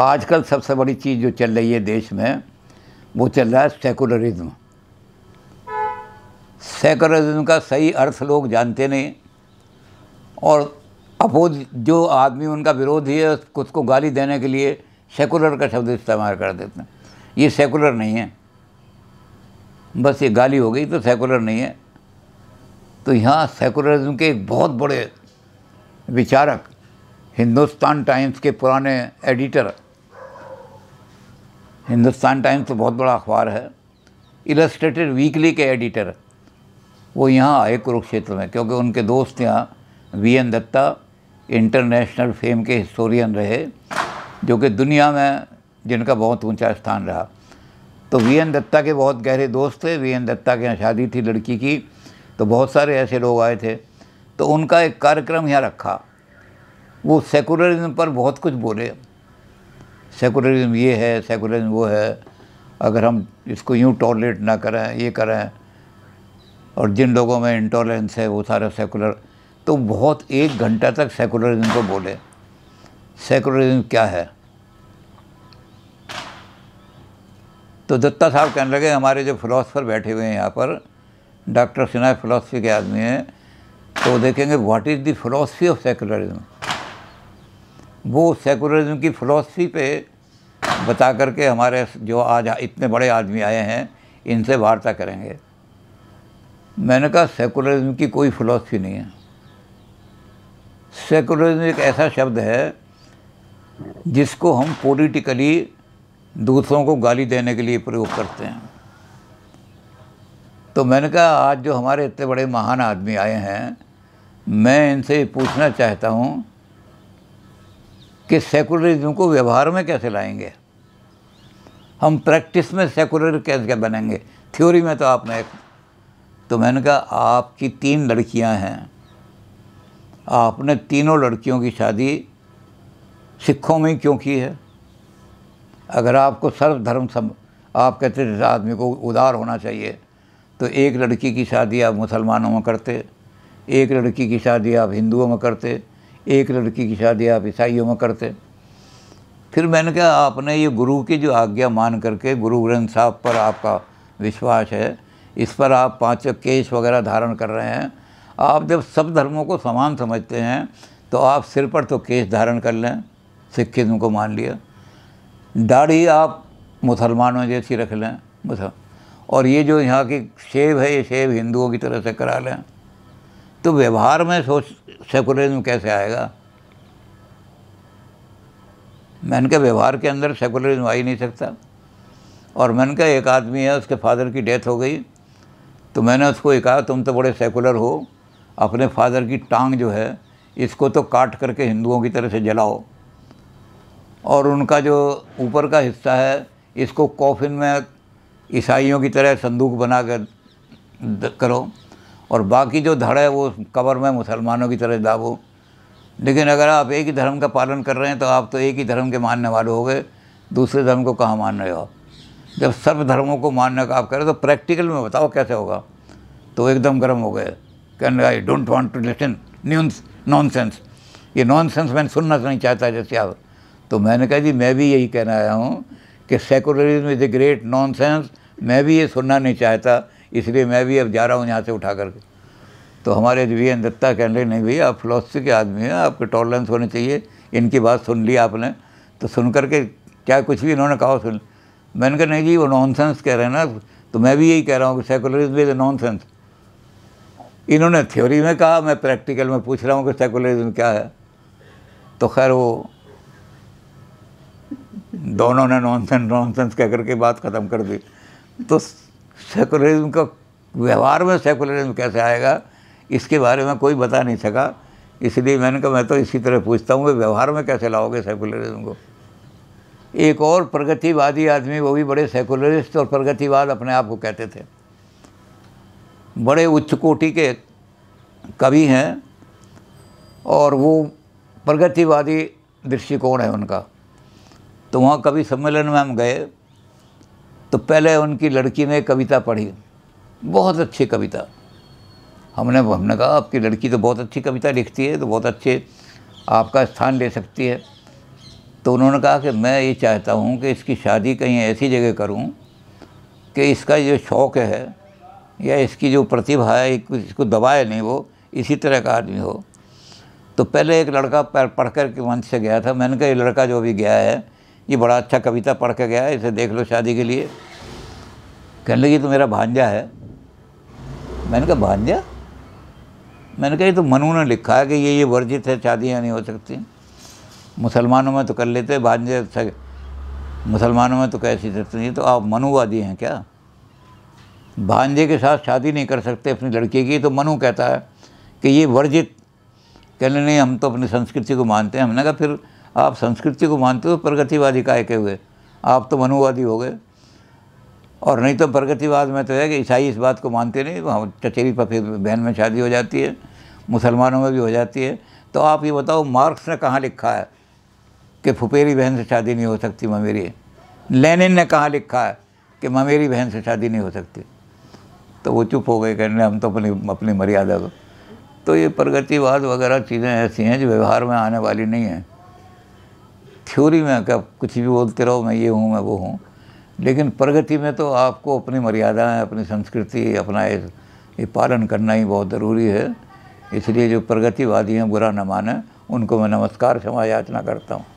आजकल सबसे बड़ी चीज़ जो चल रही है देश में वो चल रहा है सेकुलरिज्म सेकुलरिज्म का सही अर्थ लोग जानते नहीं और अपोज जो आदमी उनका विरोधी है उसको गाली देने के लिए सेकुलर का शब्द इस्तेमाल कर देते हैं ये सेकुलर नहीं है बस ये गाली हो गई तो सेकुलर नहीं है तो यहाँ सेकुलरिज्म के एक बहुत बड़े विचारक हिंदुस्तान टाइम्स के पुराने एडिटर हिंदुस्तान टाइम्स तो बहुत बड़ा अखबार है इलस्ट्रेटेड वीकली के एडिटर वो यहाँ आए कुरुक्षेत्र में क्योंकि उनके दोस्त यहाँ V N Dutta international fame के हिस्टोरियन रहे जो कि दुनिया में जिनका बहुत ऊंचा स्थान रहा तो वी एन दत्ता के बहुत गहरे दोस्त थे वी एन दत्ता के यहाँ शादी थी लड़की की तो बहुत सारे ऐसे लोग आए थे तो उनका एक कार्यक्रम यहाँ रखा वो सेकुलरिज्म पर बहुत कुछ बोले सेकुलरिज्म ये है सेकुलरिज्म वो है अगर हम इसको यूँ टॉलरेट ना करें ये करें और जिन लोगों में इंटॉलरेंस है वो सारा सेकुलर तो बहुत एक घंटा तक सेकुलरिज्म को बोले सेकुलरिज्म क्या है तो दत्ता साहब कहने लगे हमारे जो फिलासफर बैठे हुए हैं यहाँ पर डॉक्टर सिन्हा फिलासफी के आदमी हैं तो वो देखेंगे what is the philosophy of secularism वो सेकुलरिज्म की फ़िलासफ़ी पे बता करके हमारे जो आज इतने बड़े आदमी आए हैं इनसे वार्ता करेंगे मैंने कहा सेकुलरिज्म की कोई फ़िलासफ़ी नहीं है सेकुलरिज्म एक ऐसा शब्द है जिसको हम पॉलिटिकली दूसरों को गाली देने के लिए प्रयोग करते हैं तो मैंने कहा आज जो हमारे इतने बड़े महान आदमी आए हैं मैं इनसे पूछना चाहता हूँ कि सेकुलरिज्म को व्यवहार में कैसे लाएंगे हम प्रैक्टिस में सेकुलर कैसे बनेंगे थ्योरी में तो आपने एक तो मैंने कहा आपकी तीन लड़कियां हैं आपने तीनों लड़कियों की शादी सिखों में क्यों की है अगर आपको सर्वधर्म सम आप कहते जिस आदमी को उदार होना चाहिए तो एक लड़की की शादी आप मुसलमानों में करते एक लड़की की शादी आप हिंदुओं में करते एक लड़की की शादी आप ईसाइयों में करते फिर मैंने कहा आपने ये गुरु की जो आज्ञा मान करके गुरु ग्रंथ साहब पर आपका विश्वास है इस पर आप पाँच केश वगैरह धारण कर रहे हैं आप जब सब धर्मों को समान समझते हैं तो आप सिर पर तो केश धारण कर लें सिखिज्म को मान लिया दाढ़ी आप मुसलमानों जैसी रख लें मुसल और ये जो यहाँ की शेव है ये शेव हिंदुओं की तरह से करा लें तो व्यवहार में सोच सेकुलरिज्म कैसे आएगा मैंने कहा व्यवहार के अंदर सेकुलरिज्म आ ही नहीं सकता और मैंने कहा एक आदमी है उसके फादर की डेथ हो गई तो मैंने उसको कहा तुम तो बड़े सेकुलर हो अपने फादर की टांग जो है इसको तो काट करके हिंदुओं की तरह से जलाओ और उनका जो ऊपर का हिस्सा है इसको कॉफिन में ईसाइयों की तरह संदूक बना कर करो और बाकी जो धड़ है वो कबर में मुसलमानों की तरह दाबो लेकिन अगर आप एक ही धर्म का पालन कर रहे हैं तो आप तो एक ही धर्म के मानने वाले हो गए दूसरे धर्म को कहाँ मान रहे हो आप जब सर्व धर्मों को मानने का आप करें तो प्रैक्टिकल में बताओ कैसे होगा तो एकदम गर्म हो गए कहने I don't want to listen न्यून नॉन सेंस ये नॉन सेंस मैंने सुनना नहीं चाहता जैसे आप तो मैंने कहा जी मैं भी यही कहना आया हूँ कि secularism is a great nonsense मैं भी ये सुनना नहीं चाहता इसलिए मैं भी अब जा रहा हूँ यहाँ से उठा करके तो हमारे वी एन दत्ता कहने लगे नहीं भैया आप फिलोसफी के आदमी हैं आपके टॉलरेंस होने चाहिए इनकी बात सुन ली आपने तो सुन करके क्या कुछ भी इन्होंने कहा सुन मैंने कहा नहीं जी वो नॉनसेंस कह रहे हैं ना तो मैं भी यही कह रहा हूँ कि सेकुलरिज्म इज ए नॉनसेंस इन्होंने थ्योरी में कहा मैं प्रैक्टिकल में पूछ रहा हूँ कि सेकुलरिज्म क्या है तो खैर वो दोनों ने नॉनसेंस नॉनसेंस कह करके बात ख़त्म कर दी तो सेकुलरिज्म का व्यवहार में सेकुलरिज्म कैसे आएगा इसके बारे में कोई बता नहीं सका इसलिए मैंने कहा मैं तो इसी तरह पूछता हूँ कि व्यवहार में कैसे लाओगे सेकुलरिज्म को एक और प्रगतिवादी आदमी वो भी बड़े सेकुलरिस्ट और प्रगतिवाद अपने आप को कहते थे बड़े उच्च कोटि के कवि हैं और वो प्रगतिवादी दृष्टिकोण है उनका तो वहाँ कवि सम्मेलन में हम गए तो पहले उनकी लड़की ने कविता पढ़ी बहुत अच्छी कविता हमने हमने कहा आपकी लड़की तो बहुत अच्छी कविता लिखती है तो बहुत अच्छे आपका स्थान ले सकती है तो उन्होंने कहा कि मैं ये चाहता हूँ कि इसकी शादी कहीं ऐसी जगह करूँ कि इसका जो शौक़ है या इसकी जो प्रतिभा है इसको दबाए नहीं वो इसी तरह का आदमी हो तो पहले एक लड़का पढ़ कर के मंच से गया था मैंने कहा ये लड़का जो अभी गया है ये बड़ा अच्छा कविता पढ़ के गया है इसे देख लो शादी के लिए कहने लगी तो मेरा भांजा है मैंने कहा भांजा मैंने कहा ये तो मनु ने लिखा है कि ये ये वर्जित है शादियाँ नहीं हो सकती मुसलमानों में तो कर लेते भांजे मुसलमानों में तो कैसी सकते नहीं तो आप मनुवादी हैं क्या भांजे के साथ शादी नहीं कर सकते अपनी लड़की की तो मनु कहता है कि ये वर्जित कहने नहीं हम तो अपनी संस्कृति को मानते हैं हमने कहा फिर आप संस्कृति को मानते हो प्रगतिवादी काय के हुए आप तो मनुवादी हो गए और नहीं तो प्रगतिवाद में तो है कि ईसाई इस बात को मानते नहीं तो हम चचेरी पफे बहन में शादी हो जाती है मुसलमानों में भी हो जाती है तो आप ये बताओ मार्क्स ने कहाँ लिखा है कि फुपेरी बहन से शादी नहीं हो सकती ममेरी लेनिन ने कहाँ लिखा है कि ममेरी बहन से शादी नहीं हो सकती तो वो चुप हो गए कहने हम तो अपनी अपनी मर्यादा को तो ये प्रगतिवाद वगैरह चीज़ें ऐसी हैं जो व्यवहार में आने वाली नहीं हैं थ्योरी में आप कुछ भी बोलते रहो मैं ये हूँ मैं वो हूँ लेकिन प्रगति में तो आपको अपनी मर्यादाएँ अपनी संस्कृति अपना ये पालन करना ही बहुत ज़रूरी है इसलिए जो प्रगतिवादी हैं बुरा न माने उनको मैं नमस्कार क्षमा याचना करता हूँ